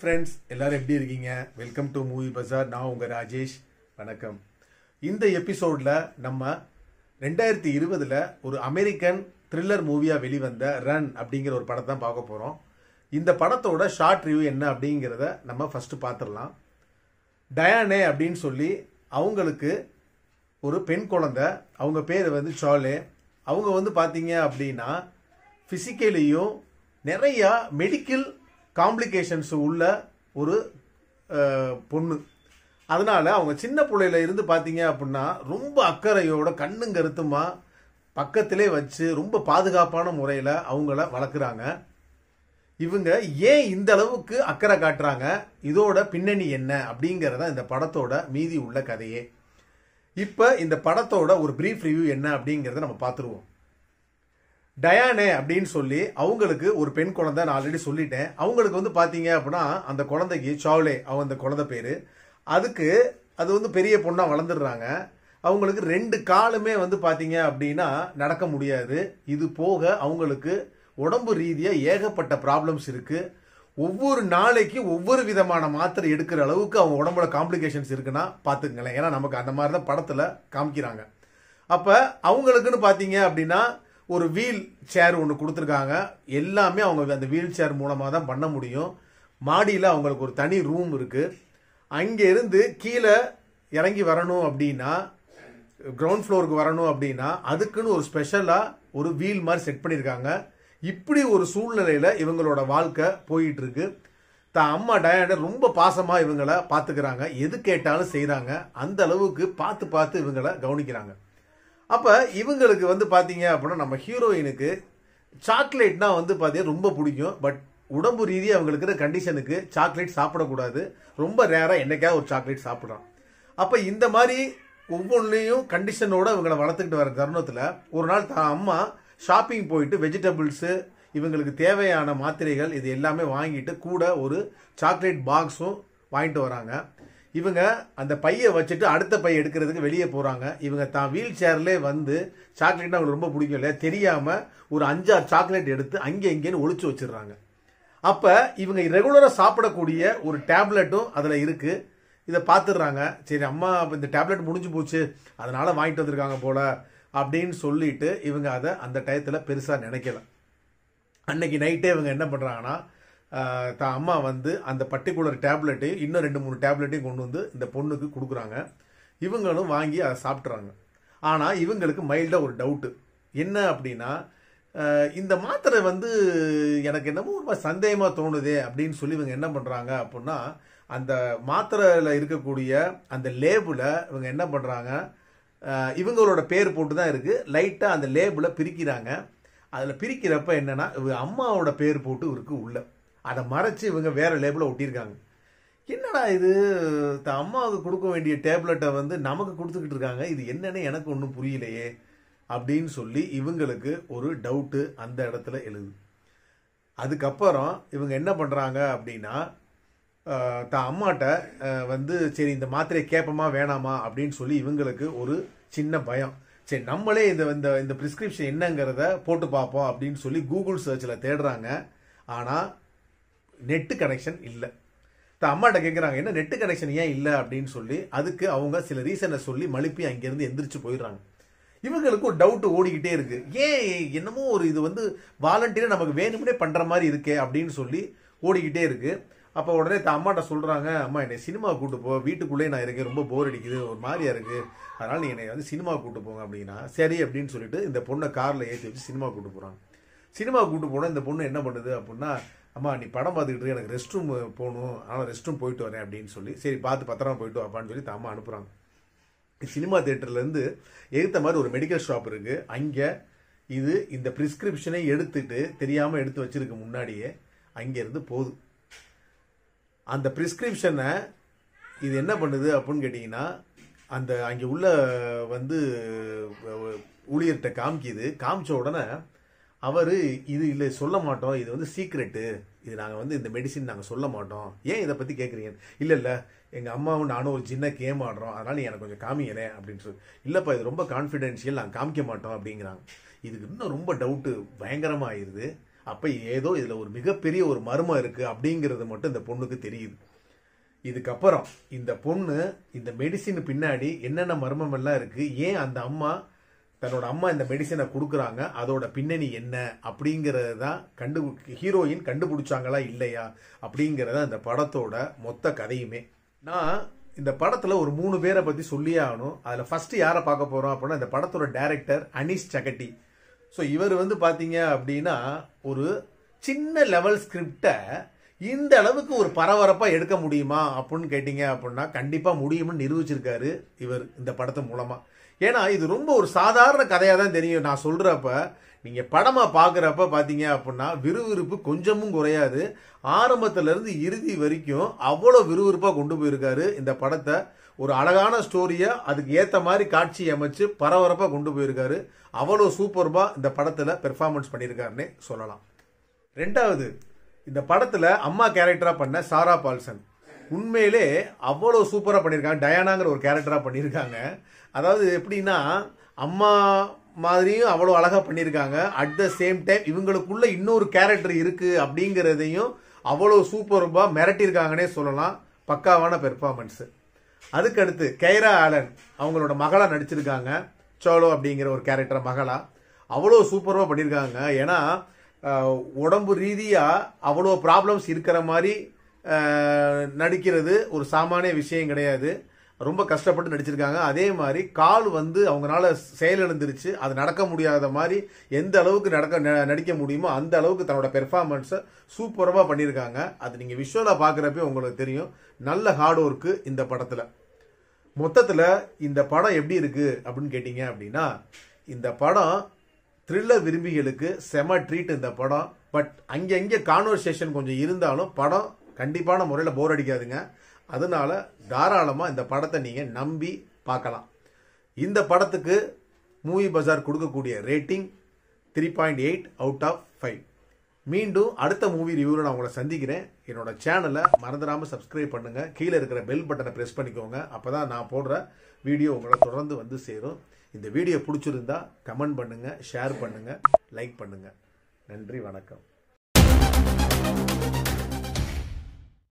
friends எல்லாரும் எப்படி இருக்கீங்க வெல்கம் டு மூவி பஜார் நான் உங்கள் ராஜேஷ் வணக்கம் இந்த எபிசோடில் நம்ம ரெண்டாயிரத்தி இருபதில் ஒரு அமெரிக்கன் த்ரில்லர் மூவியாக வெளிவந்த ரன் அப்படிங்கிற ஒரு படத்தை தான் பார்க்க போகிறோம் இந்த படத்தோட ஷார்ட் ரிவ்யூ என்ன அப்படிங்கிறத நம்ம ஃபஸ்ட்டு பார்த்துடலாம் டயானே அப்படின்னு சொல்லி அவங்களுக்கு ஒரு பெண் குழந்த அவங்க பேர் வந்து சாலே அவங்க வந்து பார்த்தீங்க அப்படின்னா ஃபிசிக்கலியும் நிறையா மெடிக்கல் காம்ப்ளிகேஷன்ஸ் உள்ள ஒரு பொண்ணு அதனால அவங்க சின்ன பிள்ளையில இருந்து பார்த்தீங்க அப்படின்னா ரொம்ப அக்கறையோட கண்ணும் கருத்துமா பக்கத்திலே வச்சு ரொம்ப பாதுகாப்பான முறையில் அவங்கள வளர்க்குறாங்க இவங்க ஏன் இந்த அளவுக்கு அக்கறை காட்டுறாங்க இதோட பின்னணி என்ன அப்படிங்கிறத இந்த படத்தோட மீதி உள்ள கதையே இப்போ இந்த படத்தோட ஒரு ப்ரீஃப் ரிவ்யூ என்ன அப்படிங்கிறத நம்ம பார்த்துருவோம் டயானே அப்படின்னு சொல்லி அவங்களுக்கு ஒரு பெண் குழந்தை நான் ஆல்ரெடி சொல்லிட்டேன் அவங்களுக்கு வந்து பார்த்தீங்க அப்படின்னா அந்த குழந்தைக்கு சாவ்லே அவங்க அந்த குழந்தை பேர் அதுக்கு அது வந்து பெரிய பொண்ணாக வளர்ந்துடுறாங்க அவங்களுக்கு ரெண்டு காலுமே வந்து பார்த்தீங்க அப்படின்னா நடக்க முடியாது இது போக அவங்களுக்கு உடம்பு ரீதியாக ஏகப்பட்ட ப்ராப்ளம்ஸ் இருக்குது ஒவ்வொரு நாளைக்கு ஒவ்வொரு விதமான மாத்திரை எடுக்கிற அளவுக்கு அவங்க உடம்புல காம்ப்ளிகேஷன்ஸ் இருக்குன்னா பார்த்துக்கங்களேன் ஏன்னா நமக்கு அந்த மாதிரி தான் படத்தில் காமிக்கிறாங்க அப்போ அவங்களுக்குன்னு பார்த்தீங்க அப்படின்னா ஒரு வீல் சேர் ஒன்று கொடுத்துருக்காங்க எல்லாமே அவங்க அந்த வீல் சேர் மூலமாக தான் பண்ண முடியும் மாடியில் அவங்களுக்கு ஒரு தனி ரூம் இருக்குது அங்கேருந்து கீழே இறங்கி வரணும் அப்படின்னா கிரவுண்ட் ஃப்ளோருக்கு வரணும் அப்படின்னா அதுக்குன்னு ஒரு ஸ்பெஷலாக ஒரு வீல் மாதிரி செட் பண்ணியிருக்காங்க இப்படி ஒரு சூழ்நிலையில் இவங்களோட வாழ்க்கை போயிட்டுருக்கு தான் அம்மா டயாட ரொம்ப பாசமாக இவங்களை பார்த்துக்கிறாங்க எது கேட்டாலும் செய்கிறாங்க அந்த அளவுக்கு பார்த்து பார்த்து இவங்களை கவனிக்கிறாங்க அப்போ இவங்களுக்கு வந்து பார்த்தீங்க அப்படின்னா நம்ம ஹீரோயினுக்கு சாக்லேட்னா வந்து பார்த்தீங்கன்னா ரொம்ப பிடிக்கும் பட் உடம்பு ரீதியாக அவங்களுக்கு இருக்கிற கண்டிஷனுக்கு சாக்லேட் சாப்பிடக்கூடாது ரொம்ப ரேராக என்றைக்காவது ஒரு சாக்லேட் சாப்பிட்றான் அப்போ இந்த மாதிரி ஒவ்வொன்றையும் கண்டிஷனோடு இவங்களை வளர்த்துக்கிட்டு வர தருணத்தில் ஒரு நாள் தான் அம்மா ஷாப்பிங் போயிட்டு வெஜிடபிள்ஸு இவங்களுக்கு தேவையான மாத்திரைகள் இது எல்லாமே வாங்கிட்டு கூட ஒரு சாக்லேட் பாக்ஸும் வாங்கிட்டு வராங்க இவங்க அந்த பையை வச்சுட்டு அடுத்த பையை எடுக்கிறதுக்கு வெளியே போகிறாங்க இவங்க தான் வீல் சேர்லேயே வந்து சாக்லேட்னா அவங்களுக்கு ரொம்ப பிடிக்கும் இல்லையா தெரியாமல் ஒரு அஞ்சாறு சாக்லேட் எடுத்து அங்கே எங்கேன்னு ஒழிச்சு வச்சிடுறாங்க அப்போ இவங்க ரெகுலராக சாப்பிடக்கூடிய ஒரு டேப்லெட்டும் அதில் இருக்குது இதை பார்த்துடுறாங்க சரி அம்மா இந்த டேப்லெட் முடிஞ்சு போச்சு அதனால் வாங்கிட்டு வந்திருக்காங்க போல் அப்படின்னு சொல்லிட்டு இவங்க அதை அந்த டயத்தில் பெருசாக நினைக்கல அன்னைக்கு நைட்டே இவங்க என்ன பண்ணுறாங்கன்னா தான் அம்மா வந்து அந்த பர்டிகுலர் டேப்லெட்டையும் இன்னும் ரெண்டு மூணு டேப்லெட்டையும் கொண்டு வந்து இந்த பொண்ணுக்கு கொடுக்குறாங்க இவங்களும் வாங்கி அதை சாப்பிட்றாங்க ஆனால் இவங்களுக்கு மைல்டாக ஒரு டவுட்டு என்ன அப்படின்னா இந்த மாத்திரை வந்து எனக்கு என்னமோ ரொம்ப சந்தேகமாக தோணுதே அப்படின்னு சொல்லி இவங்க என்ன பண்ணுறாங்க அப்படின்னா அந்த மாத்திரையில் இருக்கக்கூடிய அந்த லேபிளை இவங்க என்ன பண்ணுறாங்க இவங்களோட பேர் போட்டு தான் இருக்குது லைட்டாக அந்த லேபிளை பிரிக்கிறாங்க அதில் பிரிக்கிறப்ப என்னென்னா இவங்க அம்மாவோட பேர் போட்டு இருக்குது உள்ளே அதை மறைச்சி இவங்க வேறு லேபிளை ஒட்டியிருக்காங்க என்னடா இது அம்மாவுக்கு கொடுக்க வேண்டிய டேப்லெட்டை வந்து நமக்கு கொடுத்துக்கிட்டு இருக்காங்க இது என்னன்னு எனக்கு ஒன்றும் புரியலையே அப்படின்னு சொல்லி இவங்களுக்கு ஒரு டவுட்டு அந்த இடத்துல எழுது அதுக்கப்புறம் இவங்க என்ன பண்ணுறாங்க அப்படின்னா தான் அம்மாட்ட வந்து சரி இந்த மாத்திரையை கேட்போமா வேணாமா அப்படின்னு சொல்லி இவங்களுக்கு ஒரு சின்ன பயம் சரி நம்மளே இந்த இந்த இந்த ப்ரிஸ்கிரிப்ஷன் என்னங்கிறத போட்டு பார்ப்போம் அப்படின்னு சொல்லி கூகுள் சர்ச்சில் தேடுறாங்க ஆனால் நெட்டு கனெக்ஷன் இல்லை அம்மாட்ட கேட்குறாங்க என்ன நெட்டு கனெக்ஷன் ஏன் இல்லை அப்படின்னு சொல்லி அதுக்கு அவங்க சில ரீசனை சொல்லி மழுப்பி அங்கேருந்து எந்திரிச்சு போயிடுறாங்க இவங்களுக்கு ஒரு டவுட் ஓடிக்கிட்டே இருக்கு ஏன் என்னமோ ஒரு இது வந்து வாலண்டியர் நமக்கு வேணும்னே பண்ணுற மாதிரி இருக்கே அப்படின்னு சொல்லி ஓடிக்கிட்டே இருக்கு அப்போ உடனே த அம்மாட்ட சொல்கிறாங்க அம்மா என்னை சினிமா கூட்டு போ வீட்டுக்குள்ளேயே நான் இருக்கேன் ரொம்ப போர் அடிக்குது ஒரு மாதிரியா இருக்குது அதனால் நீ என்னை வந்து சினிமா கூட்டு போங்க அப்படின்னா சரி அப்படின்னு சொல்லிட்டு இந்த பொண்ணை காரில் ஏற்றி வச்சு சினிமா கூட்டு போகிறாங்க சினிமா கூட்டு போனால் இந்த பொண்ணு என்ன பண்ணுது அப்படின்னா அம்மா நீ படம் பார்த்துக்கிட்டு எனக்கு ரெஸ்ட் ரூம் போகணும் ஆனால் ரெஸ்ட் ரூம் போயிட்டு வரேன் அப்படின்னு சொல்லி சரி பார்த்து பத்திரமா போயிட்டு வாப்பான்னு சொல்லி அம்மா அனுப்புகிறாங்க சினிமா தேட்டர்லேருந்து எடுத்த மாதிரி ஒரு மெடிக்கல் ஷாப் இருக்குது அங்கே இது இந்த ப்ரிஸ்கிரிப்ஷனை எடுத்துட்டு தெரியாமல் எடுத்து வச்சிருக்க முன்னாடியே அங்கேருந்து போதும் அந்த ப்ரிஸ்கிரிப்ஷனை இது என்ன பண்ணுது அப்படின்னு கேட்டிங்கன்னா அந்த அங்கே உள்ள வந்து ஊழியர்கிட்ட காமிக்கிது காமிச்ச உடனே அவர் இது இல்லை சொல்ல மாட்டோம் இது வந்து சீக்ரெட்டு இது நாங்கள் வந்து இந்த மெடிசின் நாங்கள் சொல்ல மாட்டோம் ஏன் இதை பற்றி கேட்குறீங்க இல்லை இல்லை எங்கள் அம்மாவும் நானும் ஒரு சின்ன கேம் ஆடுறோம் அதனால் எனக்கு கொஞ்சம் காமிங்களே அப்படின்னு சொல்லி இல்லைப்பா இது ரொம்ப கான்ஃபிடென்ஷியல் நாங்கள் காமிக்க மாட்டோம் அப்படிங்கிறாங்க இதுக்கு இன்னும் ரொம்ப டவுட்டு பயங்கரமாக ஆயிடுது அப்போ ஏதோ இதில் ஒரு மிகப்பெரிய ஒரு மர்மம் இருக்குது அப்படிங்கிறது மட்டும் இந்த பொண்ணுக்கு தெரியுது இதுக்கப்புறம் இந்த பொண்ணு இந்த மெடிசின் பின்னாடி என்னென்ன மர்மமெல்லாம் இருக்குது ஏன் அந்த அம்மா தன்னோட அம்மா இந்த மெடிசனை கொடுக்குறாங்க அதோட பின்னணி என்ன அப்படிங்கிறது தான் கண்டு ஹீரோயின் கண்டுபிடிச்சாங்களா இல்லையா அப்படிங்கிறத அந்த படத்தோட மொத்த கதையுமே நான் இந்த படத்தில் ஒரு மூணு பேரை பற்றி சொல்லியே ஆகணும் அதில் ஃபஸ்ட்டு யாரை பார்க்க போகிறோம் அப்படின்னா இந்த படத்தோட டேரக்டர் அனீஷ் சகட்டி ஸோ இவர் வந்து பார்த்தீங்க அப்படின்னா ஒரு சின்ன லெவல் ஸ்கிரிப்டை இந்த அளவுக்கு ஒரு பரபரப்பாக எடுக்க முடியுமா அப்படின்னு கேட்டிங்க அப்படின்னா கண்டிப்பாக முடியும்னு நிரூபிச்சிருக்காரு இவர் இந்த படத்து மூலமாக ஏன்னா இது ரொம்ப ஒரு சாதாரண கதையாக தான் தெரியும் நான் சொல்கிறப்ப நீங்கள் படமாக பார்க்குறப்ப பார்த்தீங்க அப்படின்னா விறுவிறுப்பு கொஞ்சமும் குறையாது ஆரம்பத்துலேருந்து இறுதி வரைக்கும் அவ்வளோ விறுவிறுப்பாக கொண்டு போயிருக்காரு இந்த படத்தை ஒரு அழகான ஸ்டோரியை அதுக்கு ஏற்ற மாதிரி காட்சி அமைச்சு பரபரப்பாக கொண்டு போயிருக்காரு அவ்வளோ சூப்பர்பாக இந்த படத்தில் பெர்ஃபார்மன்ஸ் பண்ணியிருக்காருன்னே சொல்லலாம் ரெண்டாவது இந்த படத்தில் அம்மா கேரக்டராக பண்ண சாரா பால்சன் உண்மையிலே அவ்வளோ சூப்பராக பண்ணியிருக்காங்க டயானாங்கிற ஒரு கேரக்டராக பண்ணியிருக்காங்க அதாவது எப்படின்னா அம்மா மாதிரியும் அவ்வளோ அழகாக பண்ணியிருக்காங்க அட் த சேம் டைம் இவங்களுக்குள்ள இன்னொரு கேரக்டர் இருக்குது அப்படிங்கிறதையும் அவ்வளோ சூப்பராக மிரட்டியிருக்காங்கன்னே சொல்லலாம் பக்காவான பெர்ஃபார்மன்ஸு அதுக்கடுத்து கைரா ஆலன் அவங்களோட மகளாக நடிச்சிருக்காங்க சோலோ அப்படிங்கிற ஒரு கேரக்டர் மகளா அவ்வளோ சூப்பராக பண்ணியிருக்காங்க ஏன்னா உடம்பு ரீதியாக அவ்வளோ ப்ராப்ளம்ஸ் இருக்கிற மாதிரி நடிக்கிறது ஒரு சாமானிய விஷயம் கிடையாது ரொம்ப கஷ்டப்பட்டு நடிச்சிருக்காங்க அதே மாதிரி கால் வந்து அவங்களால செயலிழந்துருச்சு அது நடக்க முடியாத மாதிரி எந்த அளவுக்கு நடக்க நடிக்க முடியுமோ அந்த அளவுக்கு தன்னோட பெர்ஃபார்மன்ஸை சூப்பராக பண்ணியிருக்காங்க அது நீங்கள் விஷுவலாக பார்க்குறப்பே உங்களுக்கு தெரியும் நல்ல ஹார்ட் ஒர்க்கு இந்த படத்தில் மொத்தத்தில் இந்த படம் எப்படி இருக்குது அப்படின்னு கேட்டிங்க அப்படின்னா இந்த படம் த்ரில்லர் விரும்பிகளுக்கு செம ட்ரீட் இந்த படம் பட் அங்கங்கே கான்வர்சேஷன் கொஞ்சம் இருந்தாலும் படம் கண்டிப்பான முறையில் போர் அடிக்காதுங்க அதனால தாராளமாக இந்த படத்தை நீங்கள் நம்பி பார்க்கலாம் இந்த படத்துக்கு மூவி பஜார் கொடுக்கக்கூடிய rating three point eight out of five மீண்டும் அடுத்த மூவி ரிவ்யூவில் நான் உங்களை சந்திக்கிறேன் என்னோட சேனலை மறந்துடாமல் சப்ஸ்கிரைப் பண்ணுங்கள் கீழே இருக்கிற பெல் பட்டனை ப்ரெஸ் பண்ணிக்கோங்க அப்போ தான் நான் போடுற வீடியோ உங்களை தொடர்ந்து வந்து சேரும் இந்த வீடியோ பிடிச்சிருந்தா கமெண்ட் பண்ணுங்கள் ஷேர் பண்ணுங்கள் லைக் பண்ணுங்கள் நன்றி வணக்கம்